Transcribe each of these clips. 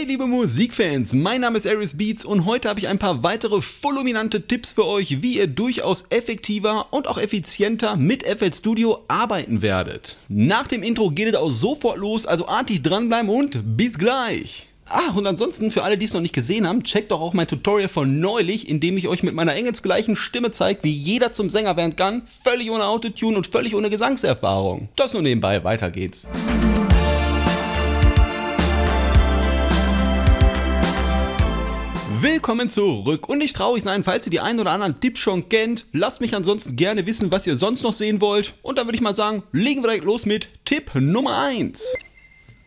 Hey liebe Musikfans, mein Name ist Aris Beats und heute habe ich ein paar weitere fulminante Tipps für euch, wie ihr durchaus effektiver und auch effizienter mit FL Studio arbeiten werdet. Nach dem Intro geht es auch sofort los, also artig dranbleiben und bis gleich! Ach, und ansonsten, für alle, die es noch nicht gesehen haben, checkt doch auch mein Tutorial von neulich, in dem ich euch mit meiner engelsgleichen Stimme zeige, wie jeder zum Sänger werden kann, völlig ohne Autotune und völlig ohne Gesangserfahrung. Das nur nebenbei, weiter geht's. Musik Willkommen zurück und nicht traurig sein, falls ihr die einen oder anderen Tipps schon kennt. Lasst mich ansonsten gerne wissen, was ihr sonst noch sehen wollt. Und dann würde ich mal sagen, legen wir direkt los mit Tipp Nummer 1.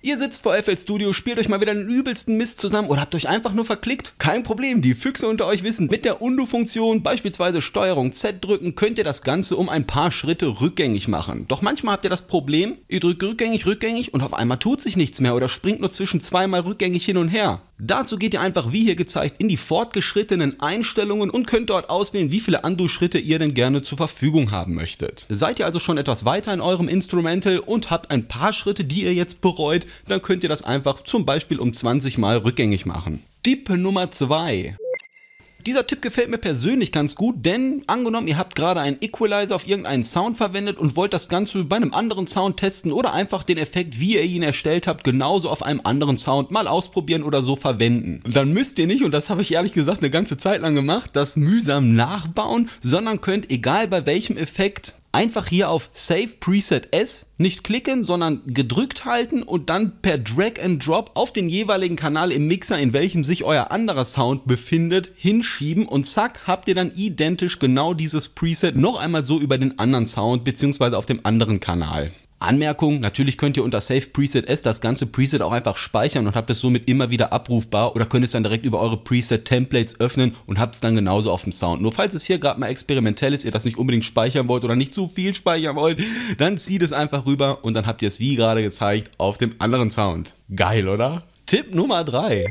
Ihr sitzt vor FL Studio, spielt euch mal wieder den übelsten Mist zusammen oder habt euch einfach nur verklickt? Kein Problem, die Füchse unter euch wissen, mit der Undo-Funktion, beispielsweise Steuerung Z drücken, könnt ihr das Ganze um ein paar Schritte rückgängig machen. Doch manchmal habt ihr das Problem, ihr drückt rückgängig, rückgängig und auf einmal tut sich nichts mehr oder springt nur zwischen zweimal rückgängig hin und her. Dazu geht ihr einfach, wie hier gezeigt, in die fortgeschrittenen Einstellungen und könnt dort auswählen, wie viele Undo-Schritte ihr denn gerne zur Verfügung haben möchtet. Seid ihr also schon etwas weiter in eurem Instrumental und habt ein paar Schritte, die ihr jetzt bereut, dann könnt ihr das einfach zum Beispiel um 20 Mal rückgängig machen. Tipp Nummer 2 dieser Tipp gefällt mir persönlich ganz gut, denn angenommen, ihr habt gerade einen Equalizer auf irgendeinen Sound verwendet und wollt das Ganze bei einem anderen Sound testen oder einfach den Effekt, wie ihr ihn erstellt habt, genauso auf einem anderen Sound mal ausprobieren oder so verwenden. dann müsst ihr nicht, und das habe ich ehrlich gesagt eine ganze Zeit lang gemacht, das mühsam nachbauen, sondern könnt, egal bei welchem Effekt, einfach hier auf Save Preset S nicht klicken, sondern gedrückt halten und dann per Drag and Drop auf den jeweiligen Kanal im Mixer, in welchem sich euer anderer Sound befindet, hinschieben und zack, habt ihr dann identisch genau dieses Preset noch einmal so über den anderen Sound bzw. auf dem anderen Kanal. Anmerkung, natürlich könnt ihr unter Save Preset S das ganze Preset auch einfach speichern und habt es somit immer wieder abrufbar oder könnt es dann direkt über eure Preset Templates öffnen und habt es dann genauso auf dem Sound. Nur falls es hier gerade mal experimentell ist, ihr das nicht unbedingt speichern wollt oder nicht zu viel speichern wollt, dann zieht es einfach rüber und dann habt ihr es wie gerade gezeigt auf dem anderen Sound. Geil, oder? Tipp Nummer 3.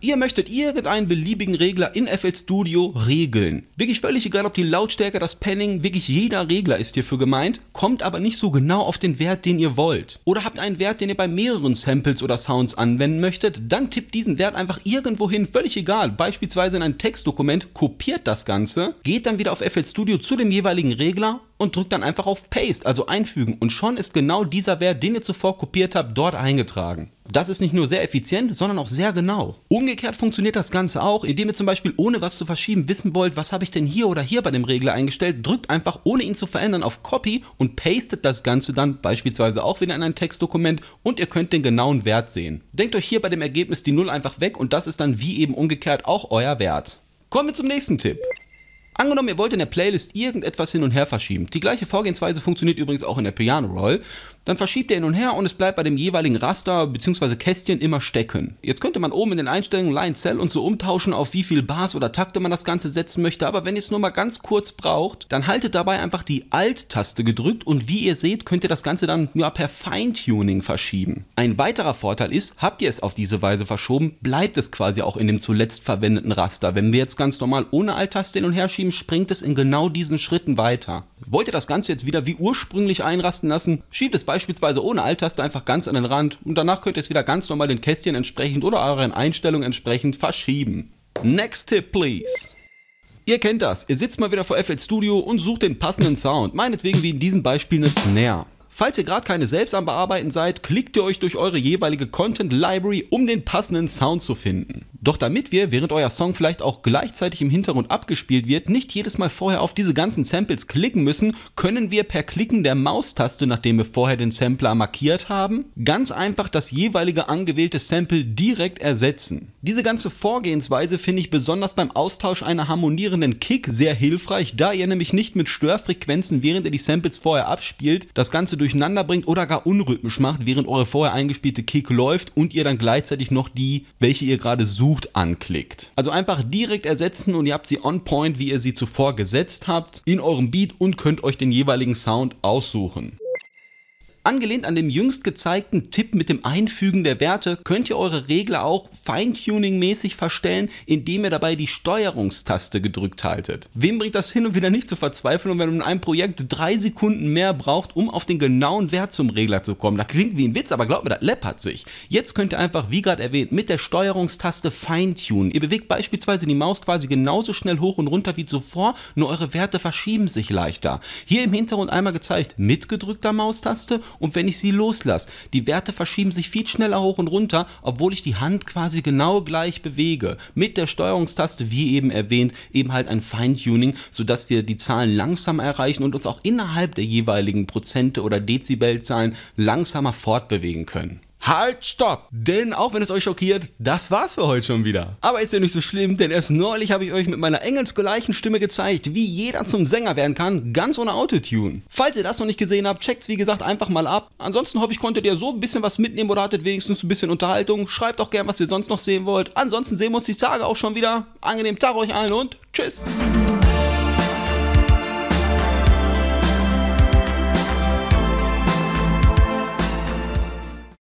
Ihr möchtet irgendeinen beliebigen Regler in FL Studio regeln. Wirklich völlig egal, ob die Lautstärke, das Panning, wirklich jeder Regler ist hierfür gemeint, kommt aber nicht so genau auf den Wert, den ihr wollt. Oder habt einen Wert, den ihr bei mehreren Samples oder Sounds anwenden möchtet, dann tippt diesen Wert einfach irgendwo hin, völlig egal, beispielsweise in ein Textdokument, kopiert das Ganze, geht dann wieder auf FL Studio zu dem jeweiligen Regler und drückt dann einfach auf Paste, also einfügen. Und schon ist genau dieser Wert, den ihr zuvor kopiert habt, dort eingetragen. Das ist nicht nur sehr effizient, sondern auch sehr genau. Umgekehrt funktioniert das Ganze auch, indem ihr zum Beispiel ohne was zu verschieben wissen wollt, was habe ich denn hier oder hier bei dem Regler eingestellt, drückt einfach ohne ihn zu verändern auf Copy und pastet das Ganze dann beispielsweise auch wieder in ein Textdokument und ihr könnt den genauen Wert sehen. Denkt euch hier bei dem Ergebnis die Null einfach weg und das ist dann wie eben umgekehrt auch euer Wert. Kommen wir zum nächsten Tipp. Angenommen, ihr wollt in der Playlist irgendetwas hin und her verschieben. Die gleiche Vorgehensweise funktioniert übrigens auch in der Piano Roll. Dann verschiebt er hin und her und es bleibt bei dem jeweiligen Raster bzw. Kästchen immer stecken. Jetzt könnte man oben in den Einstellungen Line Cell und so umtauschen, auf wie viel Bars oder Takte man das Ganze setzen möchte, aber wenn ihr es nur mal ganz kurz braucht, dann haltet dabei einfach die Alt-Taste gedrückt und wie ihr seht, könnt ihr das Ganze dann ja, per Feintuning verschieben. Ein weiterer Vorteil ist, habt ihr es auf diese Weise verschoben, bleibt es quasi auch in dem zuletzt verwendeten Raster. Wenn wir jetzt ganz normal ohne Alt-Taste hin und her schieben, springt es in genau diesen Schritten weiter. Wollt ihr das Ganze jetzt wieder wie ursprünglich einrasten lassen, schiebt es beispielsweise ohne Alt-Taste einfach ganz an den Rand und danach könnt ihr es wieder ganz normal den Kästchen entsprechend oder euren Einstellungen entsprechend verschieben. Next tip please. Ihr kennt das, ihr sitzt mal wieder vor FL Studio und sucht den passenden Sound, meinetwegen wie in diesem Beispiel eine Snare. Falls ihr gerade keine selbst am Bearbeiten seid, klickt ihr euch durch eure jeweilige Content Library, um den passenden Sound zu finden. Doch damit wir, während euer Song vielleicht auch gleichzeitig im Hintergrund abgespielt wird, nicht jedes Mal vorher auf diese ganzen Samples klicken müssen, können wir per Klicken der Maustaste, nachdem wir vorher den Sampler markiert haben, ganz einfach das jeweilige angewählte Sample direkt ersetzen. Diese ganze Vorgehensweise finde ich besonders beim Austausch einer harmonierenden Kick sehr hilfreich, da ihr nämlich nicht mit Störfrequenzen, während ihr die Samples vorher abspielt, das Ganze durch durcheinander bringt oder gar unrhythmisch macht, während eure vorher eingespielte Kick läuft und ihr dann gleichzeitig noch die, welche ihr gerade sucht, anklickt. Also einfach direkt ersetzen und ihr habt sie on point, wie ihr sie zuvor gesetzt habt, in eurem Beat und könnt euch den jeweiligen Sound aussuchen. Angelehnt an dem jüngst gezeigten Tipp mit dem Einfügen der Werte könnt ihr eure Regler auch Feintuning-mäßig verstellen, indem ihr dabei die Steuerungstaste gedrückt haltet. Wem bringt das hin und wieder nicht zur Verzweiflung, wenn man in einem Projekt drei Sekunden mehr braucht, um auf den genauen Wert zum Regler zu kommen? Das klingt wie ein Witz, aber glaubt mir, das läppert sich. Jetzt könnt ihr einfach, wie gerade erwähnt, mit der Steuerungstaste feintunen. Ihr bewegt beispielsweise die Maus quasi genauso schnell hoch und runter wie zuvor, nur eure Werte verschieben sich leichter. Hier im Hintergrund einmal gezeigt mit gedrückter Maustaste und wenn ich sie loslasse. Die Werte verschieben sich viel schneller hoch und runter, obwohl ich die Hand quasi genau gleich bewege. Mit der Steuerungstaste, wie eben erwähnt, eben halt ein Feintuning, sodass wir die Zahlen langsam erreichen und uns auch innerhalb der jeweiligen Prozente oder Dezibelzahlen langsamer fortbewegen können. Halt, stopp! Denn auch wenn es euch schockiert, das war's für heute schon wieder. Aber ist ja nicht so schlimm, denn erst neulich habe ich euch mit meiner engelsgleichen Stimme gezeigt, wie jeder zum Sänger werden kann, ganz ohne Autotune. Falls ihr das noch nicht gesehen habt, checkt's wie gesagt einfach mal ab. Ansonsten hoffe ich, konntet ihr so ein bisschen was mitnehmen oder hattet wenigstens ein bisschen Unterhaltung. Schreibt auch gern, was ihr sonst noch sehen wollt. Ansonsten sehen wir uns die Tage auch schon wieder. Angenehmen Tag euch allen und tschüss!